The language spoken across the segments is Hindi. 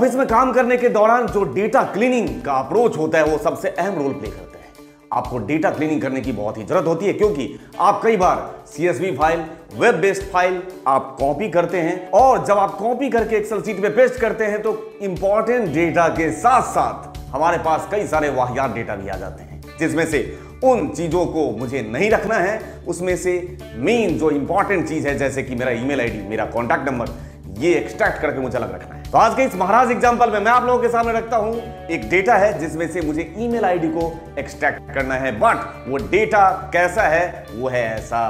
ऑफिस में काम करने के दौरान जो डेटा क्लीनिंग का अप्रोच होता है वो सबसे अहम रोल प्ले करता है आपको डेटा क्लीनिंग करने की बहुत ही जरूरत होती है क्योंकि आप कई बार CSV file web based file आप कॉपी करते हैं और जब आप कॉपी करके एक्सेल सीट में पेस्ट करते हैं तो इंपॉर्टेंट डेटा के साथ साथ हमारे पास कई सारे वाहियात डेटा भी आ जाते हैं जिसमें से उन चीजों को मुझे नहीं रखना है उसमें से मेन जो इंपॉर्टेंट चीज है जैसे कि मेरा ईमेल आईडी मेरा कॉन्टैक्ट नंबर ये एक्सट्रैक्ट करके मुझे अलग रखना है तो आज के इस महाराज एग्जाम्पल में मैं आप लोगों के सामने रखता हूं एक डेटा है जिसमें से मुझे ईमेल आईडी को एक्सट्रैक्ट करना है बट वो डेटा कैसा है वो है ऐसा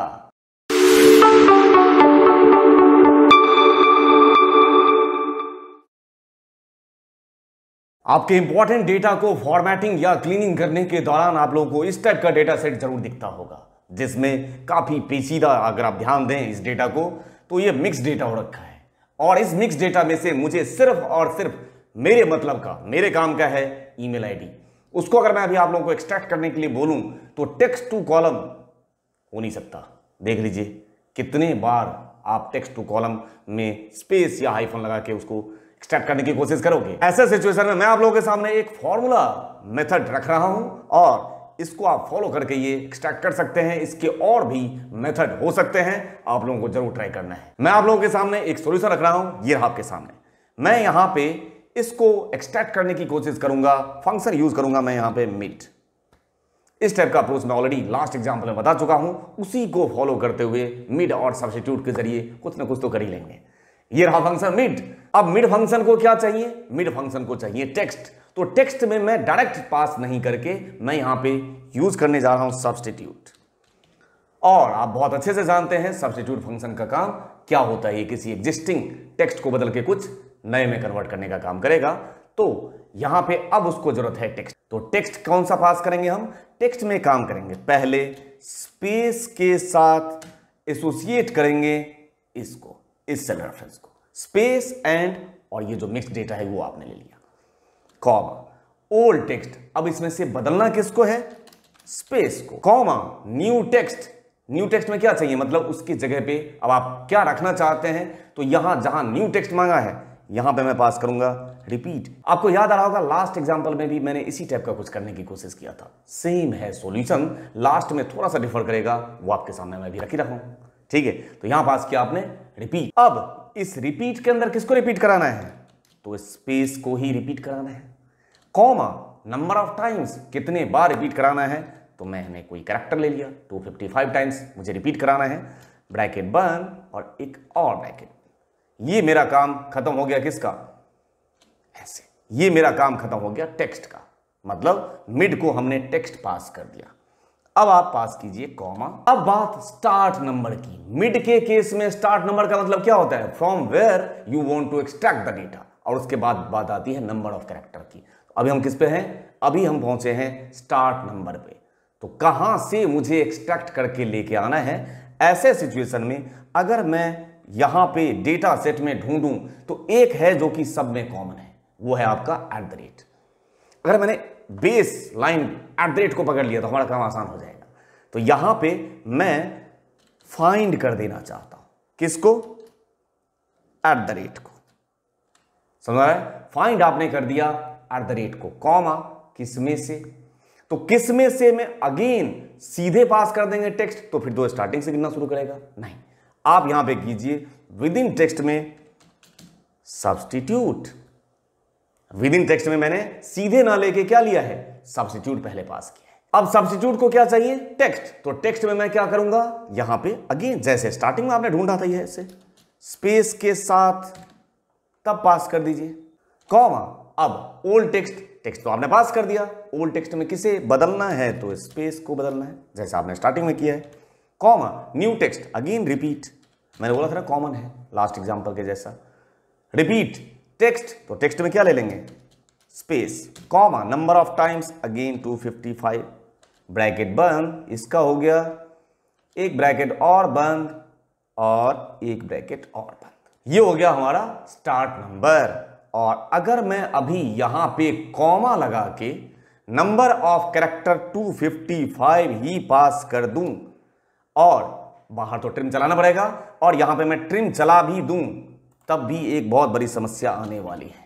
आपके इंपॉर्टेंट डेटा को फॉर्मेटिंग या क्लीनिंग करने के दौरान आप लोगों को इस टाइप का डेटा सेट जरूर दिखता होगा जिसमें काफी पेचीदा अगर आप ध्यान दें इस डेटा को तो यह मिक्स डेटा हो रखा है और इस मिक्स डेटा में से मुझे सिर्फ और सिर्फ मेरे मतलब का मेरे काम का है ईमेल आईडी उसको अगर मैं अभी आप लोगों को एक्सट्रैक्ट करने के लिए बोलूं तो टेक्स्ट टू कॉलम हो नहीं सकता देख लीजिए कितने बार आप टेक्स्ट टू कॉलम में स्पेस या हाईफोन लगा के उसको एक्सट्रैक्ट करने की कोशिश करोगे ऐसे सिचुएशन में मैं आप लोगों के सामने एक फॉर्मूला मेथड रख रहा हूं और इसको आप फॉलो करके ये एक्सट्रैक्ट कर सकते हैं इसके और भी मेथड हो सकते हैं आप लोगों को जरूर ट्राई करना है मैं आप लोगों के सामने एक सोल्यूशन रख रहा हूं ये रहा आपके सामने मैं यहां पे इसको एक्सट्रैक्ट करने की कोशिश करूंगा फंक्शन यूज करूंगा मैं यहां पे मिट इस टाइप का अप्रोच मैं ऑलरेडी लास्ट एग्जाम्पल में बता चुका हूं उसी को फॉलो करते हुए मिड और सब्सिट्यूट के जरिए कुछ ना कुछ तो कर ही लेंगे ये रहा फंक्शन मिड अब मिड फंक्शन को क्या चाहिए मिड फंक्शन को चाहिए टेक्स्ट तो टेक्स्ट में मैं डायरेक्ट पास नहीं करके मैं यहां पे यूज करने जा रहा हूं सब्सटीट्यूट और आप बहुत अच्छे से जानते हैं सब्सटीट्यूट फंक्शन का काम क्या होता है किसी एग्जिस्टिंग टेक्स्ट को बदल के कुछ नए में कन्वर्ट करने का काम करेगा तो यहां पे अब उसको जरूरत है टेक्स्ट तो टेक्स्ट कौन सा पास करेंगे हम टेक्स्ट में काम करेंगे पहले स्पेस के साथ एसोसिएट करेंगे इसको इस सेल रेफरेंस को स्पेस एंड और ये जो मिक्स डेटा है वो आपने ले लिया कॉमा ओल्ड टेक्स्ट अब इसमें से बदलना किसको है स्पेस को comma new text new text में क्या चाहिए मतलब उसकी जगह पे अब आप क्या रखना चाहते हैं तो यहां जहां न्यू टेक्स्ट मांगा है यहां पे मैं पास करूंगा रिपीट आपको याद आ रहा होगा लास्ट एग्जांपल में भी मैंने इसी टाइप का कुछ करने की कोशिश किया था सेम है सॉल्यूशन लास्ट में थोड़ा सा डिफर करेगा वो आपके सामने मैं भी रखी रखा हूं ठीक है तो यहां पास किया आपने रिपीट अब इस रिपीट के अंदर किसको रिपीट कराना है तो स्पेस को ही रिपीट कराना है कॉमा नंबर ऑफ टाइम्स कितने बार रिपीट कराना है तो मैंने कोई करेक्टर ले लिया 255 तो टाइम्स मुझे रिपीट कराना है ब्रैकेट बंद और एक और ब्रैकेट ये मेरा काम खत्म हो गया किसका ऐसे ये मेरा काम खत्म हो गया टेक्स्ट का मतलब मिड को हमने टेक्स्ट पास कर दिया अब आप पास कीजिए कॉमा अब बात स्टार्ट नंबर की मिड के केस में स्टार्ट नंबर का मतलब क्या होता है from where you want to extract the data और उसके बाद बात आती है नंबर ऑफ करेक्टर की तो अभी हम किस पे हैं अभी हम पहुंचे हैं स्टार्ट नंबर पे तो कहां से मुझे एक्सट्रैक्ट करके लेके आना है ऐसे सिचुएशन में अगर मैं यहां पे डेटा सेट में ढूंढूं तो एक है जो कि सब में कॉमन है वो है आपका एट द रेट अगर मैंने base line at the rate को पकड़ लिया तो हमारा काम आसान हो जाएगा तो यहां पे मैं फाइंड कर देना चाहता हूं किसको एट द रेट को समझ रहे फाइंड आपने कर दिया एट द रेट को कॉमा किसमें से तो किसमें से में अगेन सीधे पास कर देंगे टेक्स्ट तो फिर दो स्टार्टिंग से गिनना शुरू करेगा नहीं आप यहां पे कीजिए विद इन टेक्स्ट में सब्सटीट्यूट विद इन टेक्स्ट में मैंने सीधे ना लेके क्या लिया है सब्सटीट्यूट पहले पास किया अब सब्सिट्यूट को क्या चाहिए टेक्स्ट तो टेक्स्ट में मैं क्या करूंगा यहां पे अगेन जैसे स्टार्टिंग में आपने ढूंढा था यह स्पेस के साथ तब पास कर दीजिए कॉमा अब ओल्ड टेक्स्ट टेक्स्ट तो आपने पास कर दिया ओल्ड टेक्स्ट में किसे बदलना है तो स्पेस को बदलना है जैसे आपने स्टार्टिंग में किया है comma new text again repeat मैंने बोला था ना कॉमन है लास्ट एग्जाम्पल के जैसा रिपीट टेक्स्ट तो टेक्स्ट में क्या ले लेंगे space comma number of times again 255 bracket बंद इसका हो गया एक ब्रैकेट और बंद और एक ब्रैकेट और बंद ये हो गया हमारा स्टार्ट नंबर और अगर मैं अभी यहां पे कॉमा लगा के नंबर ऑफ कैरेक्टर 255 ही पास कर दूं और बाहर तो ट्रिम चलाना पड़ेगा और यहां पे मैं ट्रिम चला भी दूं तब भी एक बहुत बड़ी समस्या आने वाली है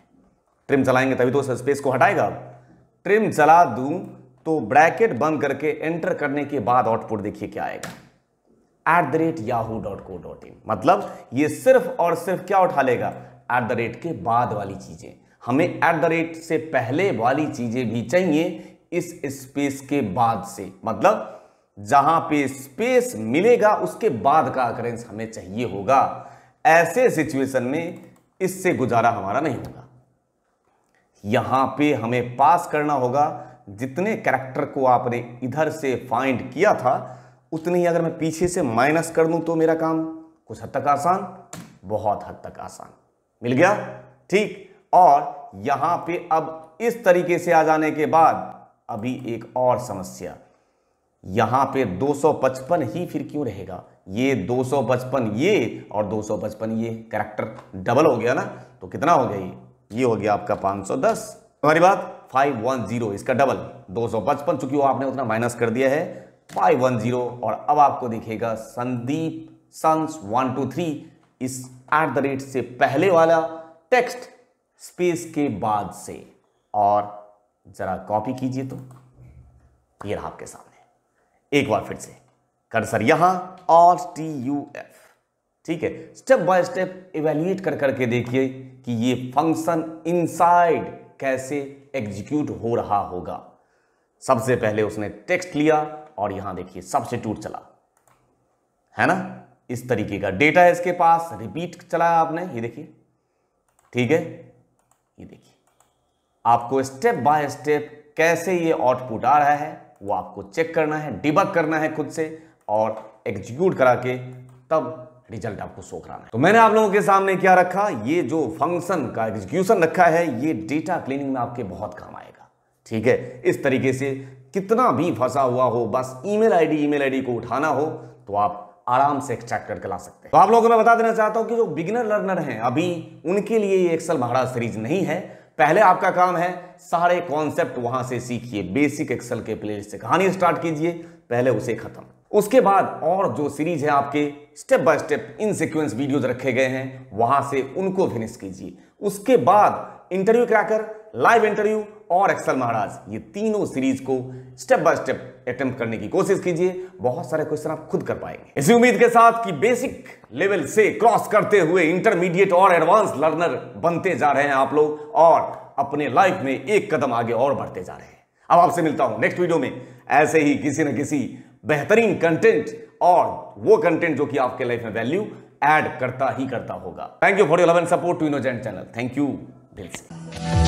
ट्रिम चलाएंगे तभी तो उस स्पेस को हटाएगा ट्रिम चला दूं तो ब्रैकेट बंद करके एंटर करने के बाद आउटपुट देखिए क्या आएगा at the rate yahoo dot co dot in मतलब ये सिर्फ और सिर्फ क्या उठा लेगा एट द रेट के बाद वाली चीज़ें हमें एट द रेट से पहले वाली चीज़ें भी चाहिए इस स्पेस के बाद से मतलब जहां पे स्पेस मिलेगा उसके बाद का अकरेंस हमें चाहिए होगा ऐसे सिचुएशन में इससे गुजारा हमारा नहीं होगा यहां पे हमें पास करना होगा जितने कैरेक्टर को आपने इधर से फाइंड किया था उतनी ही अगर मैं पीछे से माइनस कर दूं तो मेरा काम कुछ हद तक आसान बहुत हद तक आसान मिल गया ठीक और यहां पे अब इस तरीके से आ जाने के बाद अभी एक और समस्या यहां पे 255 ही फिर क्यों रहेगा ये 255 ये और 255 ये करेक्टर डबल हो गया ना तो कितना हो गया ये ये हो गया आपका 510 हमारी बात 510 इसका डबल 255 चूंकि वो आपने उतना माइनस कर दिया है फाइव वन जीरो और अब आपको दिखेगा Sandeep sons one two three इस एट द रेट से पहले वाला टेक्स्ट स्पेस के बाद से और ज़रा कॉपी कीजिए तो ये रहा आपके सामने एक बार फिर से कर्सर यहां और टी यू एफ ठीक है स्टेप बाय स्टेप इवेल्युएट कर करके देखिए कि ये फंक्शन इनसाइड कैसे एग्जीक्यूट हो रहा होगा सबसे पहले उसने टेक्स्ट लिया और यहां देखिए सबसे टूट चला है ना इस तरीके का डेटा है इसके पास रिपीट चलाया आपने ये देखिए ठीक है ये देखिए आपको स्टेप बाय स्टेप कैसे ये आउटपुट आ रहा है वो आपको चेक करना है डिबक करना है खुद से और एग्जीक्यूट करा के तब रिजल्ट आपको शो कराना है तो मैंने आप लोगों के सामने क्या रखा ये जो फंक्शन का एग्जीक्यूशन रखा है ये डेटा क्लीनिंग में आपके बहुत काम आएगा ठीक है इस तरीके से कितना भी फंसा हुआ हो बस ईमेल आईडी ईमेल आईडी को उठाना हो तो आप आराम से एक्सट्रैक्ट करके ला सकते हैं तो आप लोगों को मैं बता देना चाहता हूं कि जो बिगिनर लर्नर हैं अभी उनके लिए ये एक्सेल भाड़ा सीरीज नहीं है पहले आपका काम है सारे कॉन्सेप्ट वहां से सीखिए बेसिक एक्सेल के प्ले से कहानी स्टार्ट कीजिए पहले उसे खत्म उसके बाद और जो सीरीज है आपके step by step in sequence videos रखे गए हैं वहां से उनको फिनिश कीजिए उसके बाद इंटरव्यू कराकर लाइव इंटरव्यू और एक्सल महाराज ये तीनों सीरीज को स्टेप बाय स्टेप अटेम्प्ट करने की कोशिश कीजिए बहुत सारे क्वेश्चन आप खुद कर पाएंगे इसी उम्मीद के साथ कि बेसिक लेवल से क्रॉस करते हुए इंटरमीडिएट और एडवांस लर्नर बनते जा रहे हैं आप लोग और अपने लाइफ में एक कदम आगे और बढ़ते जा रहे हैं अब आपसे मिलता हूं नेक्स्ट वीडियो में ऐसे ही किसी न किसी बेहतरीन कंटेंट और वो कंटेंट जो कि आपके लाइफ में वैल्यू एड करता ही करता होगा thank you for you love and support to Innogent channel thank you दिल से